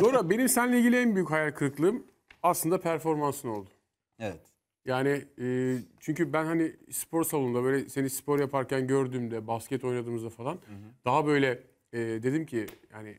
Dora benim seninle ilgili en büyük hayal kırıklığım aslında performansın oldu. Evet. Yani e, çünkü ben hani spor salonunda böyle seni spor yaparken gördüğümde, basket oynadığımızda falan hı hı. daha böyle e, dedim ki yani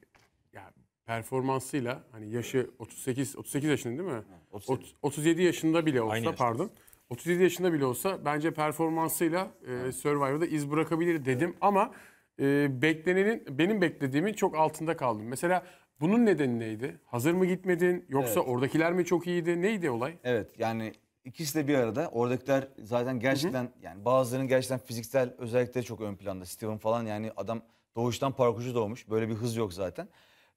ya performansıyla hani yaşı 38 38 yaşında değil mi? Hı, 37. 37 yaşında bile olsa Aynı pardon. 37 yaşında bile olsa bence performansıyla e, Survivor'da iz bırakabilir dedim evet. ama e, beklenenin benim beklediğimin çok altında kaldım. Mesela bunun nedeni neydi? Hazır mı gitmedin yoksa Evet. oradakiler mi çok iyiydi? Neydi olay? Evet yani ikisi de bir arada. Oradakiler zaten gerçekten yani bazılarının gerçekten fiziksel özellikleri çok ön planda. Steven falan yani adam doğuştan parkurcu doğmuş. Böyle bir hız yok zaten.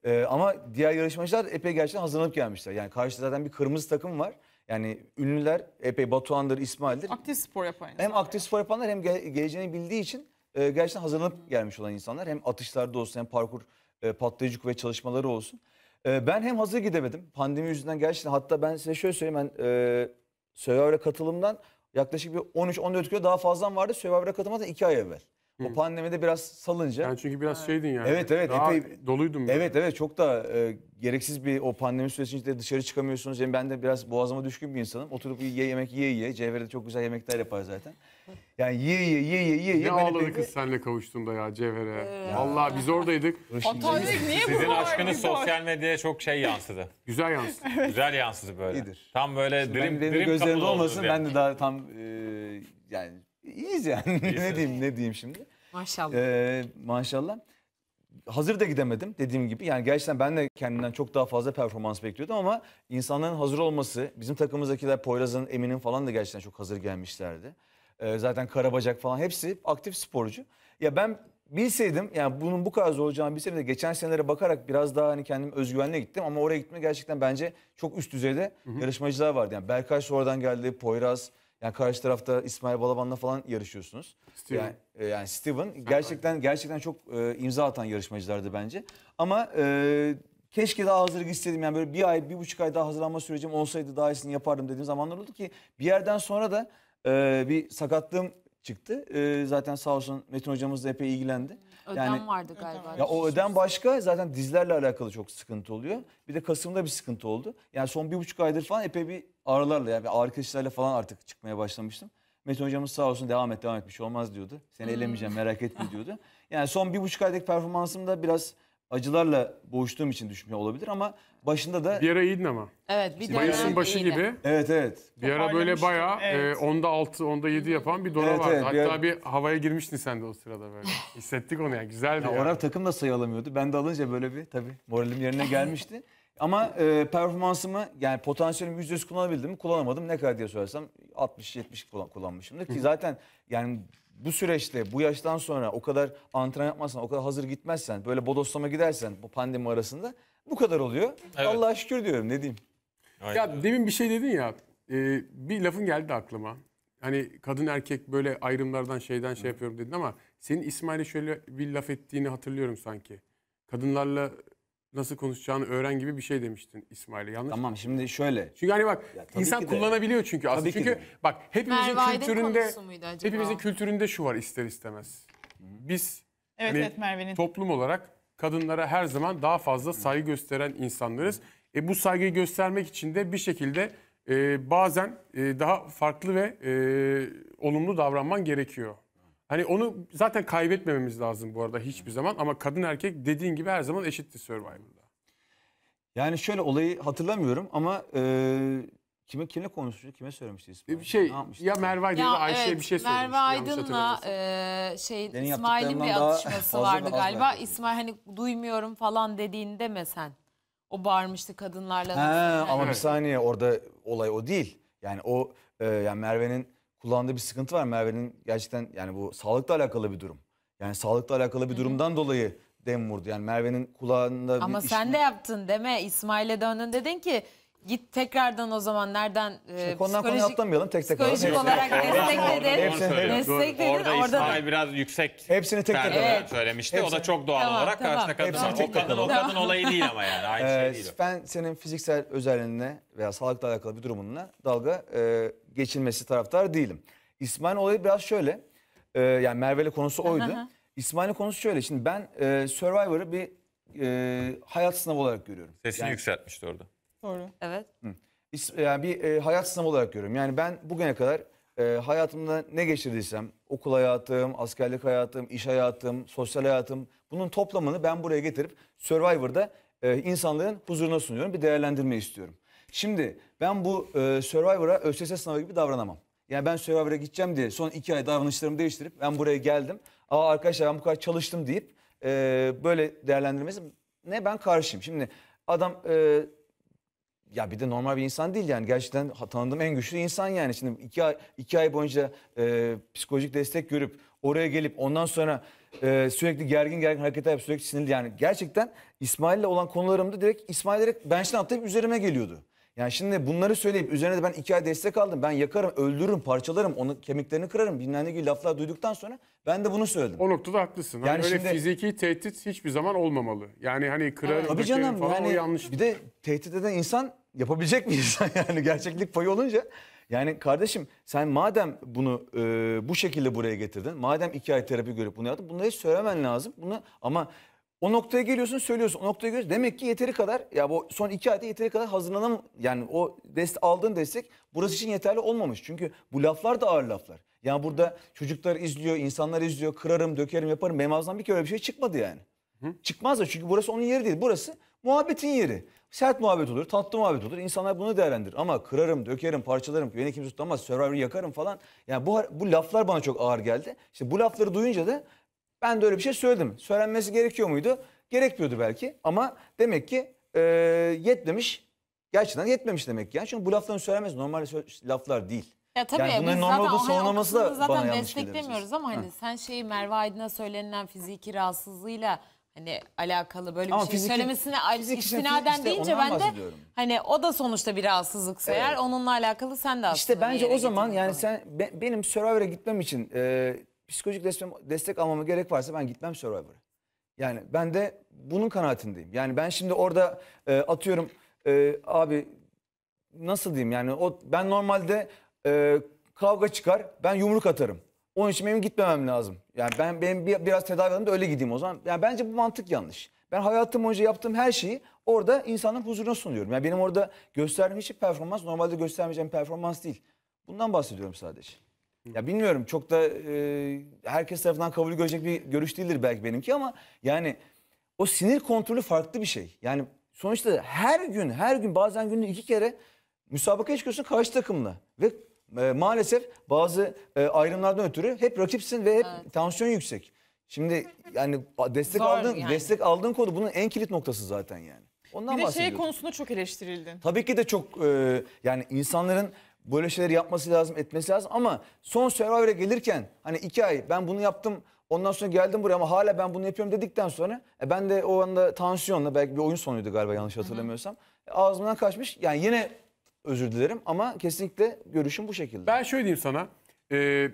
Ee, ama diğer yarışmacılar epey gerçekten hazırlanıp gelmişler. Yani karşıda zaten bir kırmızı takım var. Yani ünlüler epey Batuhan'dır, İsmail'dir. Aktif spor yapan Hem insanlar. aktif spor yapanlar hem ge- geleceğini bildiği için e, gerçekten hazırlanıp gelmiş olan insanlar. Hem atışlarda olsun hem parkur e, patlayıcı kuvvet çalışmaları olsun. E, ben hem hazır gidemedim pandemi yüzünden gerçekten hatta ben size şöyle söyleyeyim ben e, Survivor'a katılımdan yaklaşık bir 13-14 kilo daha fazlam vardı Survivor'a katılmadan 2 ay evvel. O pandemide biraz salınca. Yani çünkü biraz ha. şeydin yani. Evet evet. Daha epey, doluydum. Ben. Evet evet çok da e, gereksiz bir o pandemi sürecinde dışarı çıkamıyorsunuz. Yani ben de biraz boğazıma düşkün bir insanım. Oturup ye yemek ye ye. Cevher'de çok güzel yemekler yapar zaten. Yani ye ye ye ye ye. Ne ağladı kız senle kavuştuğunda ya Cevher'e. Ee, Vallahi biz oradaydık. Atatürk niye bu Sizin aşkınız sosyal medyaya çok şey yansıdı. Güzel yansıdı. Güzel yansıdı böyle. İyidir. Tam böyle Şimdi dream, benim dream gözlerimde olmasın ben de daha tam e, yani iyiyiz yani. ne diyeyim ne diyeyim şimdi. Maşallah. Ee, maşallah. Hazır da gidemedim dediğim gibi. Yani gerçekten ben de kendinden çok daha fazla performans bekliyordum ama insanların hazır olması, bizim takımımızdakiler Poyraz'ın, Emin'in falan da gerçekten çok hazır gelmişlerdi. Ee, zaten Karabacak falan hepsi aktif sporcu. Ya ben bilseydim yani bunun bu kadar zor olacağını bilseydim de geçen senelere bakarak biraz daha hani kendim özgüvenle gittim ama oraya gitme gerçekten bence çok üst düzeyde hı hı. yarışmacılar vardı. Yani Berkay sonradan geldi, Poyraz yani karşı tarafta İsmail Balaban'la falan yarışıyorsunuz. Steven. Yani, e, yani Steven gerçekten gerçekten çok e, imza atan yarışmacılardı bence. Ama e, keşke daha hazırlık gitseydim. Yani böyle bir ay, bir buçuk ay daha hazırlanma sürecim olsaydı daha iyisini yapardım dediğim zamanlar oldu ki bir yerden sonra da e, bir sakatlığım çıktı. E, zaten sağ olsun Metin hocamız da epey ilgilendi. Ödem Yani- vardı galiba. Ya o ödem başka zaten dizlerle alakalı çok sıkıntı oluyor. Bir de Kasım'da bir sıkıntı oldu. Yani son bir buçuk aydır falan epey bir ağrılarla yani ağrı kesicilerle falan artık çıkmaya başlamıştım. Metin hocamız sağ olsun devam et devam et bir şey olmaz diyordu. Seni hmm. elemeyeceğim merak etme diyordu. Yani son bir buçuk aydaki performansım da biraz acılarla boğuştuğum için düşmüyor olabilir ama başında da... Bir ara iyiydin ama. Evet bir Mayıs'ın başı iyiydi. gibi. Evet evet. Bir ara böyle bayağı e, evet. e, onda 6, onda 7 yapan bir dona evet, vardı. Evet, Hatta bir, ara... bir havaya girmiştin sen de o sırada böyle. Hissettik onu yani güzeldi. Ya, yani. takım da sayı alamıyordu. Ben de alınca böyle bir tabii moralim yerine gelmişti. Ama e, performansımı yani potansiyelimi yüz kullanabildim mi? Kullanamadım. Ne kadar diye sorarsam 60-70 kullan, kullanmışımdır ki zaten yani bu süreçte bu yaştan sonra o kadar antren yapmazsan, o kadar hazır gitmezsen, böyle bodoslama gidersen bu pandemi arasında bu kadar oluyor. Evet. Allah'a şükür diyorum ne diyeyim. Aynen. Ya demin bir şey dedin ya e, bir lafın geldi aklıma. Hani kadın erkek böyle ayrımlardan şeyden şey yapıyorum dedin ama senin İsmail'e şöyle bir laf ettiğini hatırlıyorum sanki. Kadınlarla nasıl konuşacağını öğren gibi bir şey demiştin İsmail'e. Yanlış Tamam şimdi şöyle. Çünkü hani bak Ya insan kullanabiliyor çünkü aslında. Tabii Çünkü de. bak hepimizin Merve kültüründe konusu muydu acaba? hepimizin kültüründe şu var ister istemez. Biz Evet, hani evet, Merve'nin. toplum olarak kadınlara her zaman daha fazla saygı gösteren insanlarız. E bu saygıyı göstermek için de bir şekilde e, bazen e, daha farklı ve e, olumlu davranman gerekiyor. Hani onu zaten kaybetmememiz lazım bu arada hiçbir zaman ama kadın erkek dediğin gibi her zaman eşitti Survivor'da. Yani şöyle olayı hatırlamıyorum ama e, kime kimle konuşmuştuk? Kime söylemişti İsmail? Bir ee, şey Ne ya Merve Aydın ya Ayşe'ye evet, bir şey söylemişti. Merve Aydın'la e, şey İsmail'in bir atışması vardı galiba. merak İsmail hani duymuyorum falan dediğinde mi sen? O bağırmıştı kadınlarla. Ha, nasıl- ama bir saniye orada olay o değil. Yani o e, yani Merve'nin kullandığı bir sıkıntı var. Merve'nin gerçekten yani bu sağlıkla alakalı bir durum. Yani sağlıkla alakalı bir durumdan dolayı dem vurdu. Yani Merve'nin kulağında Ama bir sen işin- de yaptın deme. İsmail'e döndün dedin ki Git tekrardan o zaman nereden e, konudan konuya atlamayalım tek tek Psikolojik olarak destekledin. Hepsini, hepsini, destekledin. Orada, İsmail biraz yüksek hepsini tek tek evet. söylemişti. Hepsini. O da çok doğal tamam, olarak tamam. karşına kadın. Hepsini tek o kadın, o kadın tamam. olayı değil ama yani aynı ee, şey değil. Ben senin fiziksel özelliğine veya sağlıkla alakalı bir durumunla dalga e, geçilmesi taraftar değilim. İsmail olayı biraz şöyle. E, yani Merve'yle konusu oydu. İsmail'in konusu şöyle. Şimdi ben e, Survivor'ı bir e, hayat sınavı olarak görüyorum. Sesini yani, yükseltmişti orada. Doğru. Evet. Hı. Yani bir e, hayat sınavı olarak görüyorum. Yani ben bugüne kadar e, hayatımda ne geçirdiysem okul hayatım, askerlik hayatım, iş hayatım, sosyal hayatım bunun toplamını ben buraya getirip Survivor'da e, insanlığın huzuruna sunuyorum. Bir değerlendirme istiyorum. Şimdi ben bu e, Survivor'a ÖSS sınavı gibi davranamam. Yani ben Survivor'a gideceğim diye son iki ay davranışlarımı değiştirip ben buraya geldim. Aa arkadaşlar ben bu kadar çalıştım deyip e, böyle değerlendirmesi ne ben karşıyım. Şimdi adam e, ya bir de normal bir insan değil yani gerçekten tanıdığım en güçlü insan yani. Şimdi iki ay, iki ay boyunca e, psikolojik destek görüp oraya gelip ondan sonra e, sürekli gergin gergin hareket edip sürekli sinirli yani gerçekten İsmail'le olan konularımda direkt İsmail direkt bençten atlayıp üzerime geliyordu. Yani şimdi bunları söyleyip üzerine de ben iki ay destek aldım. Ben yakarım, öldürürüm, parçalarım, onun kemiklerini kırarım bilmem ne gibi laflar duyduktan sonra ben de bunu söyledim. O noktada haklısın. Hani yani hani öyle fiziki tehdit hiçbir zaman olmamalı. Yani hani kırarım, evet. Tabii canım, falan yani, o yanlış. Bir de tehdit eden insan yapabilecek mi insan yani gerçeklik payı olunca? Yani kardeşim sen madem bunu e, bu şekilde buraya getirdin, madem iki ay terapi görüp bunu yaptın, bunları söylemen lazım. Bunu ama o noktaya geliyorsun söylüyorsun. O noktaya geliyorsun. Demek ki yeteri kadar ya bu son iki ayda yeteri kadar hazırlanam yani o dest aldığın destek burası için yeterli olmamış. Çünkü bu laflar da ağır laflar. Yani burada çocuklar izliyor, insanlar izliyor. Kırarım, dökerim, yaparım. memazdan bir kere öyle bir şey çıkmadı yani. Hı? Çıkmaz da çünkü burası onun yeri değil. Burası muhabbetin yeri. Sert muhabbet olur, tatlı muhabbet olur. İnsanlar bunu değerlendirir. Ama kırarım, dökerim, parçalarım, beni kimse tutamaz, Survivor'ı yakarım falan. Yani bu, bu laflar bana çok ağır geldi. İşte bu lafları duyunca da ben de öyle bir şey söyledim. Söylenmesi gerekiyor muydu? Gerekmiyordu belki ama demek ki e, yetmemiş. Gerçekten yetmemiş demek ki. Yani. Çünkü bu lafların söylenmesi normal laflar değil. Ya tabii yani bunların normal olduğu savunulması hani da zaten bana yanlış geliyor. desteklemiyoruz ama hani sen şeyi Merve Aydın'a söylenen fiziki rahatsızlığıyla Hani alakalı böyle Ama bir şey fiziki- söylemesine al- fizik istinaden işte deyince ben de hani o da sonuçta bir rahatsızlıksa eğer onunla alakalı sen de aslında İşte bence o zaman yani sen be- benim Survivor'a gitmem için e, psikolojik destek, destek almama gerek varsa ben gitmem Survivor'a. Yani ben de bunun kanaatindeyim. Yani ben şimdi orada e, atıyorum e, abi nasıl diyeyim yani o ben normalde e, kavga çıkar ben yumruk atarım. Onun için benim gitmemem lazım. Yani ben benim bir, biraz tedavi alayım da öyle gideyim o zaman. Yani bence bu mantık yanlış. Ben hayatım boyunca yaptığım her şeyi orada insanın huzuruna sunuyorum. Yani benim orada gösterdiğim hiçbir performans normalde göstermeyeceğim performans değil. Bundan bahsediyorum sadece. Ya bilmiyorum çok da e, herkes tarafından kabul görecek bir görüş değildir belki benimki ama yani o sinir kontrolü farklı bir şey. Yani sonuçta her gün her gün bazen günde iki kere müsabaka çıkıyorsun karşı takımla ve e, maalesef bazı e, ayrımlardan ötürü hep rakipsin ve hep Evet. tansiyon yüksek. Şimdi yani destek Zor aldığın yani. destek aldığın konu bunun en kilit noktası zaten yani. Ondan Bir de şey konusunda çok eleştirildin. Tabii ki de çok e, yani insanların böyle şeyler yapması lazım, etmesi lazım ama son Survivor'a gelirken hani iki ay ben bunu yaptım ondan sonra geldim buraya ama hala ben bunu yapıyorum dedikten sonra e, ben de o anda tansiyonla belki bir oyun sonuydu galiba yanlış hatırlamıyorsam e, ağzımdan kaçmış yani yine Özür dilerim ama kesinlikle görüşüm bu şekilde. Ben şöyle diyeyim sana. E,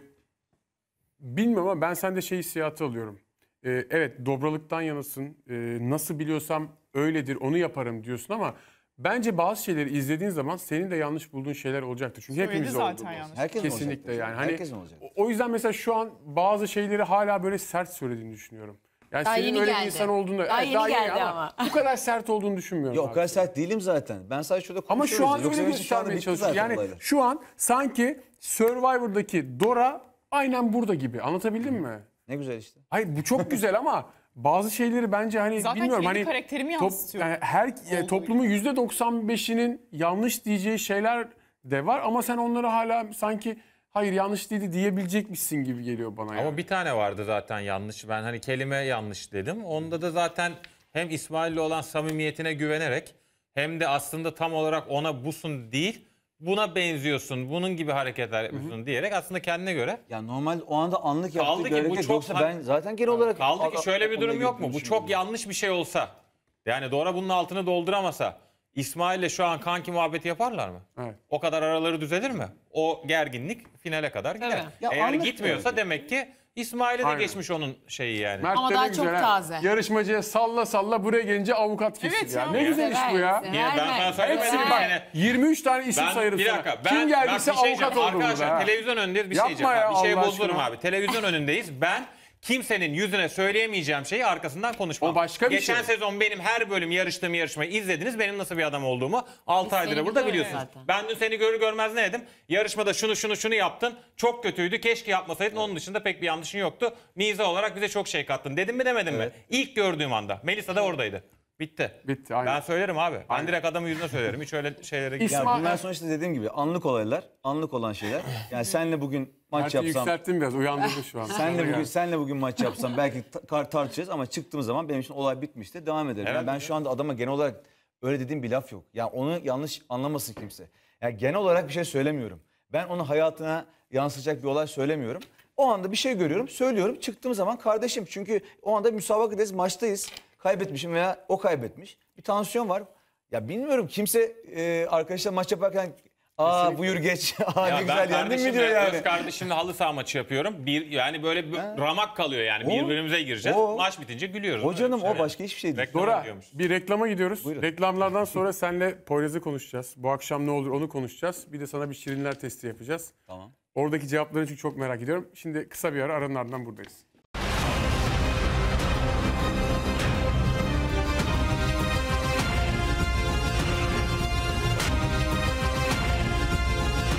bilmiyorum ama ben sende şey hissiyatı alıyorum. E, evet dobralıktan yanasın. E, nasıl biliyorsam öyledir onu yaparım diyorsun ama... Bence bazı şeyleri izlediğin zaman senin de yanlış bulduğun şeyler olacaktır. Çünkü Söyledi hepimiz zaten olduğumuz. yanlış. Herkes Kesinlikle olacaktır. yani. Herkes hani, olacaktır. O yüzden mesela şu an bazı şeyleri hala böyle sert söylediğini düşünüyorum. Yani Daha senin yeni öyle bir geldi. insan olduğunu... E, daha yeni geldi ama. Bu kadar sert olduğunu düşünmüyorum. Yok o kadar sert değilim zaten. Ben sadece şurada Ama şu an öyle bir benim şu çalışıyor. Yani olaylar. şu an sanki Survivor'daki Dora aynen burada gibi. Anlatabildim mi? Ne güzel işte. Hayır bu çok güzel ama bazı şeyleri bence hani Zaten bilmiyorum hani karakterimi yansıtıyor. yani her e, toplumun yüzde %95'inin yanlış diyeceği şeyler de var ama sen onları hala sanki hayır yanlış dedi diyebilecekmişsin gibi geliyor bana. Ama yani. bir tane vardı zaten yanlış. Ben hani kelime yanlış dedim. Onda da zaten hem İsmail'le olan samimiyetine güvenerek hem de aslında tam olarak ona busun değil buna benziyorsun, bunun gibi hareketler yapıyorsun diyerek aslında kendine göre. Ya normal o anda anlık yaptığı kaldı ki, bu çok yoksa ben zaten genel olarak... Kaldı ki şöyle bir durum yok mu? Bu çok yanlış bir şey olsa, yani Dora bunun altını dolduramasa, İsmail'le şu an kanki muhabbeti yaparlar mı? Evet. O kadar araları düzelir mi? O gerginlik finale kadar gider. Evet. Ya Eğer gitmiyorsa böyle. demek ki İsmail'e de Aynen. geçmiş onun şeyi yani. Mert Ama daha çok güzel ha. taze. Yarışmacıya salla salla buraya gelince avukat kesti. Evet ya. Ne güzel iş bu ya. Niye ben sana söylemedim bak yani. 23 tane isim sayarız bir dakika, ben- Kim ben geldiyse bir şey avukat diyeceğim. olur burada. Arkadaşlar ha. televizyon önündeyiz bir şey Yapma şey diyeceğim. ya, Bir şey bozdurum abi. Televizyon önündeyiz. Ben kimsenin yüzüne söyleyemeyeceğim şeyi arkasından konuşmam. O başka bir Geçen şey. sezon benim her bölüm yarıştığım yarışmayı izlediniz. Benim nasıl bir adam olduğumu 6 aydır burada biliyorsunuz. Zaten. Ben dün seni görür görmez ne dedim? Yarışmada şunu şunu şunu yaptın. Çok kötüydü. Keşke yapmasaydın. Onun dışında pek bir yanlışın yoktu. Mize olarak bize çok şey kattın. Dedim mi demedim evet. mi? İlk gördüğüm anda. Melisa da oradaydı. Bitti. Bitti aynen. Ben söylerim abi. Ben direkt adamın yüzüne söylerim. Hiç öyle şeylere gitmem. bunlar sonuçta dediğim gibi anlık olaylar, anlık olan şeyler. Yani senle bugün maç Gerçi yapsam. yükselttim biraz uyandırdı şu an. Senle bugün senle bugün maç yapsam belki tar tartışacağız ama çıktığımız zaman benim için olay bitmişti. Devam ederim. Evet, yani ben şu anda adama genel olarak öyle dediğim bir laf yok. Yani onu yanlış anlamasın kimse. Yani genel olarak bir şey söylemiyorum. Ben onu hayatına yansıtacak bir olay söylemiyorum. O anda bir şey görüyorum, söylüyorum. Çıktığım zaman kardeşim çünkü o anda müsabakadayız, maçtayız kaybetmişim veya o kaybetmiş. Bir tansiyon var. Ya bilmiyorum kimse e, arkadaşlar maç yaparken Aa Kesinlikle. buyur geç. Aa ya ne güzel yendin mi diyor yani. Ben kardeşimle halı saha maçı yapıyorum. Bir, yani böyle bir ha. ramak kalıyor yani. O, Birbirimize gireceğiz. O, Maç bitince gülüyoruz. O canım şey o başka hiçbir şey değil. Dora bir reklama gidiyoruz. Buyurun. Reklamlardan sonra senle Poyraz'ı konuşacağız. Bu akşam ne olur onu konuşacağız. Bir de sana bir şirinler testi yapacağız. Tamam. Oradaki cevapları çünkü çok merak ediyorum. Şimdi kısa bir ara aranın ardından buradayız.